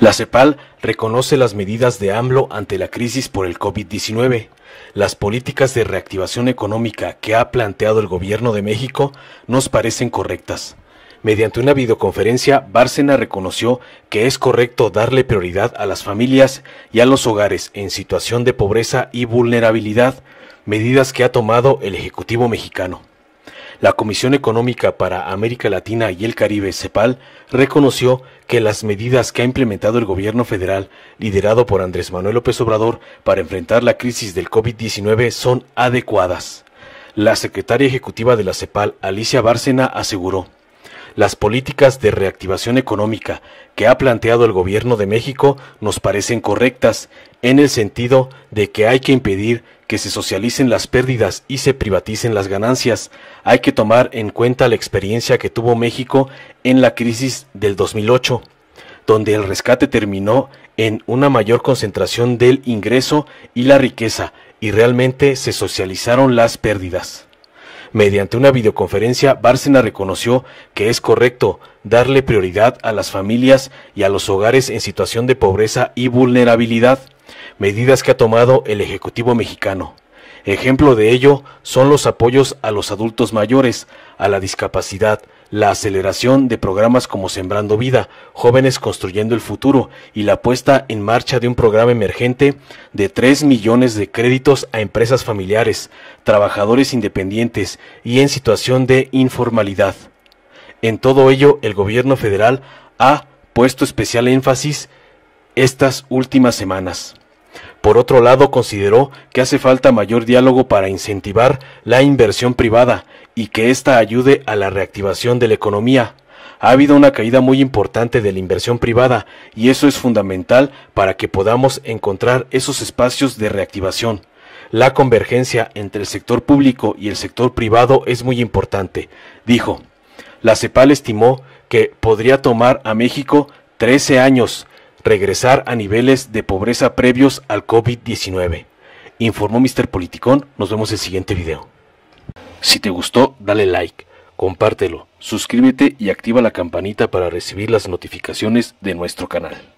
La CEPAL reconoce las medidas de AMLO ante la crisis por el COVID-19. Las políticas de reactivación económica que ha planteado el gobierno de México nos parecen correctas. Mediante una videoconferencia, Bárcena reconoció que es correcto darle prioridad a las familias y a los hogares en situación de pobreza y vulnerabilidad, medidas que ha tomado el Ejecutivo mexicano. La Comisión Económica para América Latina y el Caribe, CEPAL, reconoció que las medidas que ha implementado el gobierno federal, liderado por Andrés Manuel López Obrador, para enfrentar la crisis del COVID-19 son adecuadas. La secretaria ejecutiva de la CEPAL, Alicia Bárcena, aseguró. Las políticas de reactivación económica que ha planteado el gobierno de México nos parecen correctas en el sentido de que hay que impedir que se socialicen las pérdidas y se privaticen las ganancias. Hay que tomar en cuenta la experiencia que tuvo México en la crisis del 2008 donde el rescate terminó en una mayor concentración del ingreso y la riqueza, y realmente se socializaron las pérdidas. Mediante una videoconferencia, Bárcena reconoció que es correcto darle prioridad a las familias y a los hogares en situación de pobreza y vulnerabilidad, medidas que ha tomado el Ejecutivo mexicano. Ejemplo de ello son los apoyos a los adultos mayores, a la discapacidad, la aceleración de programas como Sembrando Vida, Jóvenes Construyendo el Futuro y la puesta en marcha de un programa emergente de 3 millones de créditos a empresas familiares, trabajadores independientes y en situación de informalidad. En todo ello, el gobierno federal ha puesto especial énfasis estas últimas semanas. Por otro lado, consideró que hace falta mayor diálogo para incentivar la inversión privada y que ésta ayude a la reactivación de la economía. Ha habido una caída muy importante de la inversión privada y eso es fundamental para que podamos encontrar esos espacios de reactivación. La convergencia entre el sector público y el sector privado es muy importante, dijo. La CEPAL estimó que podría tomar a México 13 años regresar a niveles de pobreza previos al COVID-19. Informó Mr. Politicón, nos vemos en el siguiente video. Si te gustó, dale like, compártelo, suscríbete y activa la campanita para recibir las notificaciones de nuestro canal.